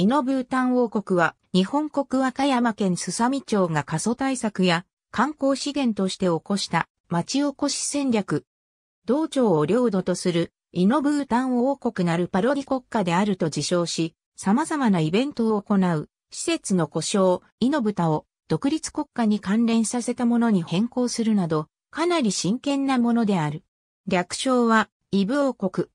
イノブータン王国は、日本国和歌山県すさみ町が過疎対策や観光資源として起こした町おこし戦略。道庁を領土とするイノブータン王国なるパロディ国家であると自称し、様々なイベントを行う施設の故障、イノブタを独立国家に関連させたものに変更するなど、かなり真剣なものである。略称は、イブ王国。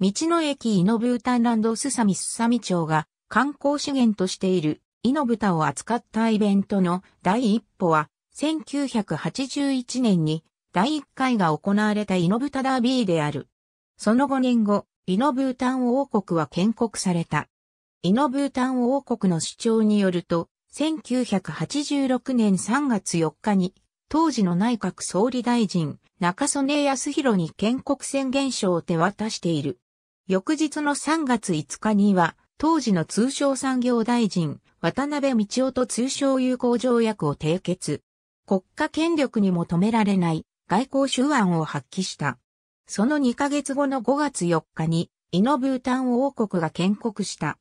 道の駅イノブータンランドスサミスサミ町が観光資源としているイノブタを扱ったイベントの第一歩は、1981年に第一回が行われたイノブタダービーである。その5年後、イノブータン王国は建国された。イノブータン王国の主張によると、1986年3月4日に、当時の内閣総理大臣、中曽根康弘に建国宣言書を手渡している。翌日の3月5日には、当時の通商産業大臣、渡辺道夫と通商友好条約を締結。国家権力にも止められない外交手腕を発揮した。その2ヶ月後の5月4日に、イノブータン王国が建国した。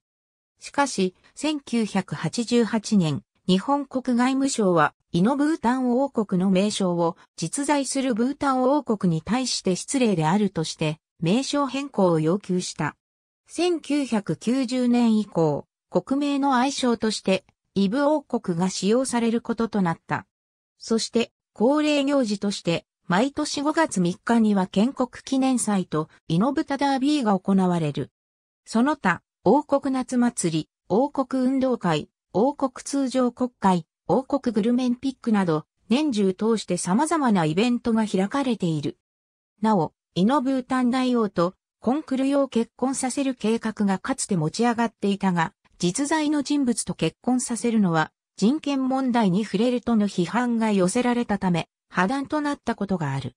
しかし、1988年、日本国外務省は、イノブータン王国の名称を実在するブータン王国に対して失礼であるとして、名称変更を要求した。1990年以降、国名の愛称として、イブ王国が使用されることとなった。そして、恒例行事として、毎年5月3日には建国記念祭と、イノブタダービーが行われる。その他、王国夏祭り、王国運動会、王国通常国会、王国グルメンピックなど、年中通して様々なイベントが開かれている。なお、イノブータン大王とコンクルヨを結婚させる計画がかつて持ち上がっていたが、実在の人物と結婚させるのは人権問題に触れるとの批判が寄せられたため、破談となったことがある。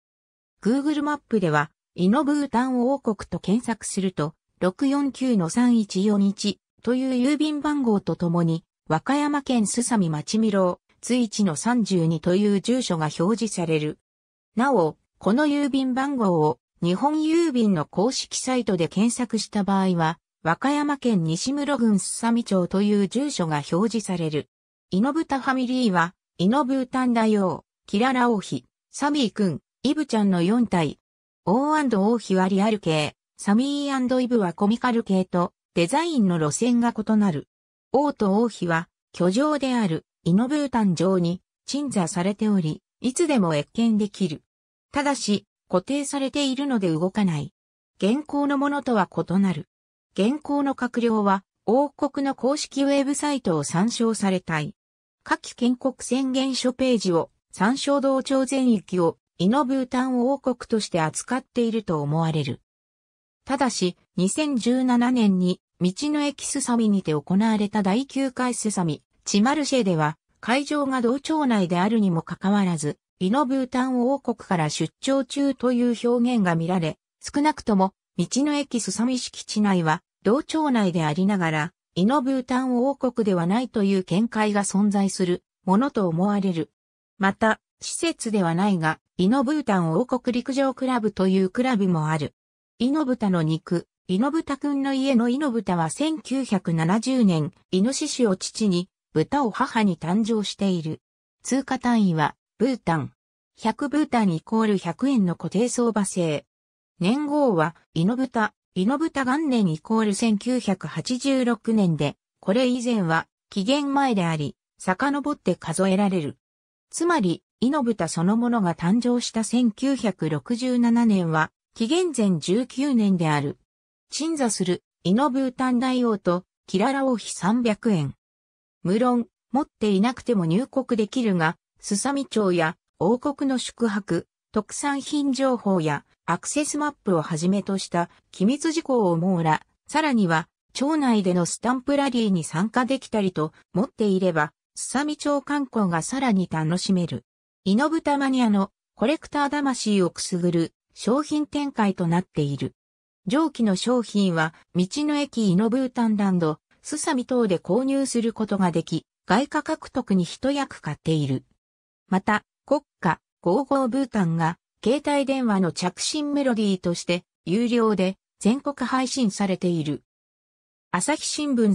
Google マップでは、イノブータン王国と検索すると、649-3141という郵便番号とともに、和歌山県すさみ町みろ、ついちの32という住所が表示される。なお、この郵便番号を日本郵便の公式サイトで検索した場合は、和歌山県西室郡すさみ町という住所が表示される。イノブタファミリーは、イノブータンダヨウ、キララ王妃、サミー君、イブちゃんの4体。王王妃はリアル系、サミーイブはコミカル系と、デザインの路線が異なる。王と王妃は、居城である、イノブータン城に、鎮座されており、いつでも越見できる。ただし、固定されているので動かない。現行のものとは異なる。現行の閣僚は、王国の公式ウェブサイトを参照されたい。下記建国宣言書ページを、参照同調全域を、イノブータン王国として扱っていると思われる。ただし、2017年に、道の駅すさみにて行われた第9回すさみ、チマルシェでは、会場が道町内であるにもかかわらず、イノブータン王国から出張中という表現が見られ、少なくとも、道の駅すさみ敷地内は、道町内でありながら、イノブータン王国ではないという見解が存在するものと思われる。また、施設ではないが、イノブータン王国陸上クラブというクラブもある。イノブタの肉、イノブタくんの家のイノブタは1970年、イノシシを父に、豚を母に誕生している。通過単位はブータン。100ブータンイコール100円の固定相場制。年号は、イノブタ、イノブタ元年イコール1986年で、これ以前は、期限前であり、遡って数えられる。つまり、イノブタそのものが誕生した1967年は、紀元前19年である。鎮座する、イノブータン大王と、キララ王妃300円。無論、持っていなくても入国できるが、すさみ町や王国の宿泊、特産品情報やアクセスマップをはじめとした機密事項を網羅、さらには町内でのスタンプラリーに参加できたりと持っていれば、すさみ町観光がさらに楽しめる。イノブタマニアのコレクター魂をくすぐる商品展開となっている。上記の商品は、道の駅イノブータンランド、すさみ等で購入することができ、外貨獲得に一役買っている。また、国家、合法ブータンが、携帯電話の着信メロディーとして、有料で、全国配信されている。朝日新聞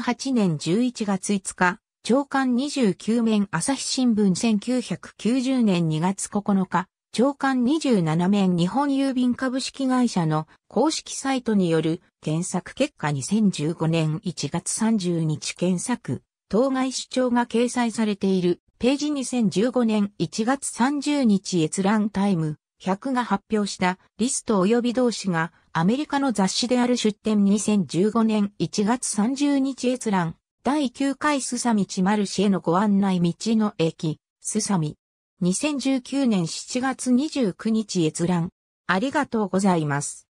1988年11月5日、長官29面朝日新聞1990年2月9日、長官27面日本郵便株式会社の公式サイトによる検索結果2015年1月30日検索、当該主張が掲載されているページ2015年1月30日閲覧タイム100が発表したリスト及び同士がアメリカの雑誌である出展2015年1月30日閲覧第9回スサミチマルシェのご案内道の駅スサミ2019年7月29日閲覧ありがとうございます。